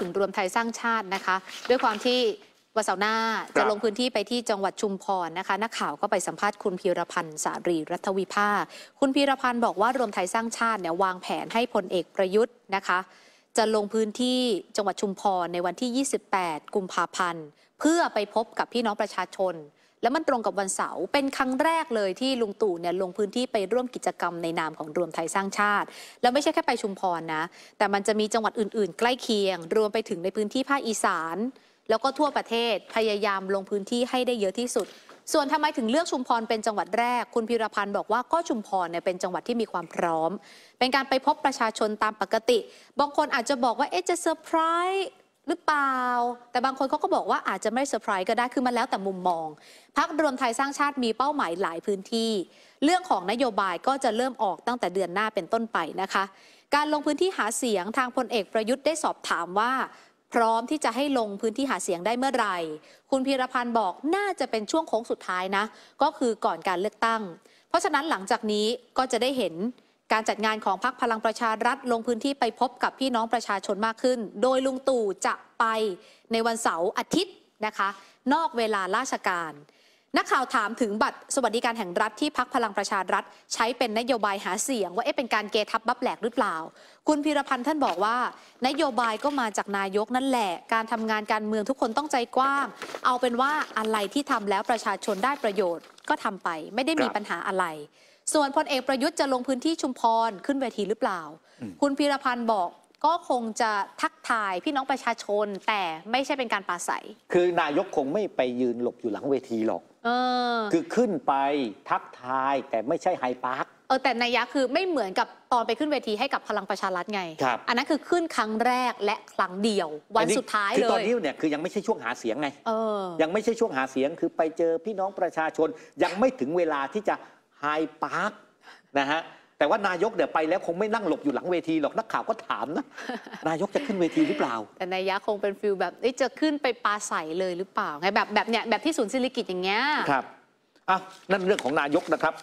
ถึงรวมไทยสร้างชาตินะคะ ด้วยความที่วันเสาร์หน้าจะลงพื้นที่ไปที่จังหวัดชุมพรนะคะนักข่าวก็ไปสัมภาษณ์คุณพีรพันธ์สารีรัฐวิภาคุณพีรพันธ์บอกว่ารวมไทยสร้างชาติเนี่ยวางแผนให้พลเอกประยุทธ์นะคะ จะลงพื้นที่จังหวัดชุมพรในวันที่ 28 กุมภาพันธ์เพื่อไปพบกับพี่น้องประชาชนแล้วมันตรงกับวันเสาร์เป็นครั้งแรกเลยที่ลุงตู่เนี่ยลงพื้นที่ไปร่วมกิจกรรมในนามของรวมไทยสร้างชาติ แล้วไม่ใช่แค่ไปชุมพรนะ แต่มันจะมีจังหวัดอื่นๆ ใกล้เคียง รวมไปถึงในพื้นที่ภาคอีสาน แล้วก็ทั่วประเทศ พยายามลงพื้นที่ให้ได้เยอะที่สุด ส่วนทำไมถึงเลือกชุมพรเป็นจังหวัดแรก คุณพิรพันธ์บอกว่าก็ชุมพรเนี่ยเป็นจังหวัดที่มีความพร้อม เป็นการไปพบประชาชนตามปกติบางคนอาจจะบอกว่าเอ๊ะจะเซอร์ไพรส์หรือเปล่าแต่บางคนเขาก็บอกว่าอาจจะไม่เซอร์ไพรส์ก็ได้คือมันแล้วแต่มุมมองพักรวมไทยสร้างชาติมีเป้าหมายหลายพื้นที่ เรื่องของนโยบายก็จะเริ่มออกตั้งแต่เดือนหน้าเป็นต้นไปนะคะ การลงพื้นที่หาเสียงทางพลเอกประยุทธ์ได้สอบถามว่า พร้อมที่จะให้ลงพื้นที่หาเสียงได้เมื่อไหร่ คุณพีรพันธ์บอกน่าจะเป็นช่วงโค้งสุดท้ายนะก็คือก่อนการเลือกตั้ง เพราะฉะนั้นหลังจากนี้ก็จะได้เห็นการจัดงานของพักพลังประชารัฐลงพื้นที่ไปพบกับพี่น้องประชาชนมากขึ้น โดยลุงตู่จะไป ในวันเสาร์อาทิตย์นะคะนอกเวลาราชการ นักข่าวถามถึงบัตรสวัสดิการแห่งรัฐที่พักพลังประชารัฐใช้เป็นนโยบายหาเสียง ว่าเอ๊ะเป็นการเกทับบับแหลกหรือเปล่า คุณพีรพันธ์ท่านบอกว่า นโยบายก็มาจากนายกนั่นแหละ การทำงานการเมืองทุกคนต้องใจกว้าง เอาเป็นว่า อะไรที่ทำแล้วประชาชนได้ประโยชน์ก็ทำไปไม่ได้มีปัญหาอะไร ส่วนพลเอกประยุทธ์จะลงพื้นที่ชุมพรขึ้นเวทีหรือเปล่า คุณพีรพันธ์บอกก็คงจะทักทายพี่น้องประชาชนแต่ไม่ใช่เป็นการปราศัยคือนายกคงไม่ไปยืนหลบอยู่หลังเวทีหรอกออ คือขึ้นไปทักทายแต่ไม่ใช่ไฮพาร์คเออแต่นายะคือไม่เหมือนกับตอนไปขึ้นเวทีให้กับพลังประชารัฐไงครับอันนั้นคือขึ้นครั้งแรกและครั้งเดียว วันสุดท้ายเลยคือตอนนี้เนี่ยคือยังไม่ใช่ช่วงหาเสียงไงออยังไม่ใช่ช่วงหาเสียง คือไปเจอพี่น้องประชาชนยังไม่ถึงเวลาที่จะไฮพาร์คนะฮะแต่ว่านายกเดี๋ยวไปแล้วคงไม่นั่งหลบอยู่หลังเวทีหรอก นักข่าวก็ถามนะ นายกจะขึ้นเวทีหรือเปล่า แต่นายกคงเป็นฟิลแบบจะขึ้นไปปาใสเลยหรือเปล่าไงแบบแบบเนี้ยแบบที่ศูนย์ศิลิกิตอย่างเงี้ย ครับอ่ะนั่นเรื่องของนายกนะครับ